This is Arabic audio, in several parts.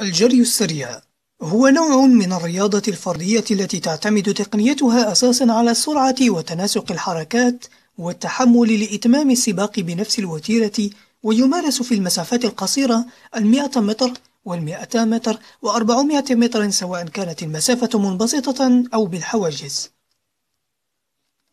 الجري السريع هو نوع من الرياضة الفردية التي تعتمد تقنيتها أساسًا على السرعة وتناسق الحركات والتحمل لإتمام السباق بنفس الوتيرة ويمارس في المسافات القصيرة المئة متر والمئتا متر وأربعمائة متر سواء كانت المسافة منبسطة أو بالحواجز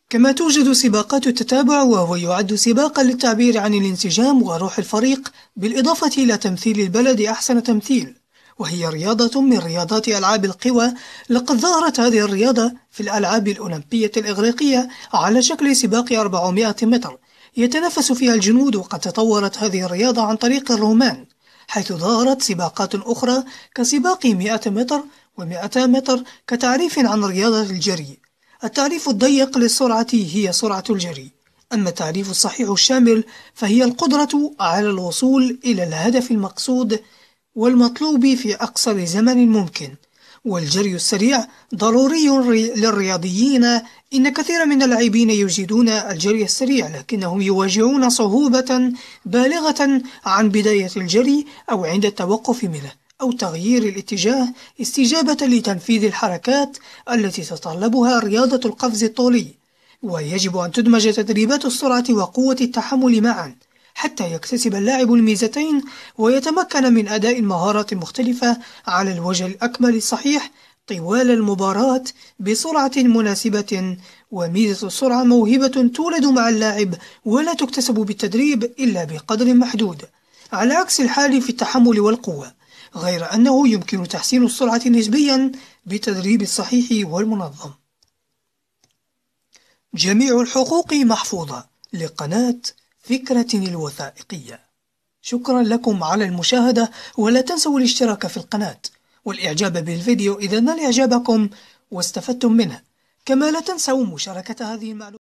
كما توجد سباقات التتابع وهو يعد سباقا للتعبير عن الانسجام وروح الفريق بالإضافة إلى تمثيل البلد أحسن تمثيل وهي رياضة من رياضات ألعاب القوى لقد ظهرت هذه الرياضة في الألعاب الأولمبية الإغريقية على شكل سباق 400 متر يتنفس فيها الجنود وقد تطورت هذه الرياضة عن طريق الرومان حيث ظهرت سباقات أخرى كسباق 100 متر و200 متر كتعريف عن رياضة الجري التعريف الضيق للسرعة هي سرعة الجري أما التعريف الصحيح الشامل فهي القدرة على الوصول إلى الهدف المقصود والمطلوب في أقصر زمن ممكن والجري السريع ضروري للرياضيين إن كثير من اللاعبين يجيدون الجري السريع لكنهم يواجهون صعوبة بالغة عن بداية الجري أو عند التوقف منه أو تغيير الاتجاه استجابة لتنفيذ الحركات التي تتطلبها رياضة القفز الطولي ويجب أن تدمج تدريبات السرعة وقوة التحمل معًا حتى يكتسب اللاعب الميزتين ويتمكن من أداء المهارات المختلفة على الوجه الأكمل الصحيح طوال المباراة بسرعة مناسبة وميزة السرعة موهبة تولد مع اللاعب ولا تكتسب بالتدريب إلا بقدر محدود على عكس الحال في التحمل والقوة غير أنه يمكن تحسين السرعة نسبيا بالتدريب الصحيح والمنظم جميع الحقوق محفوظة لقناة فكرة الوثائقية شكرا لكم على المشاهدة ولا تنسوا الاشتراك في القناة والإعجاب بالفيديو إذا نال إعجابكم واستفدتم منه كما لا تنسوا مشاركة هذه المعلومات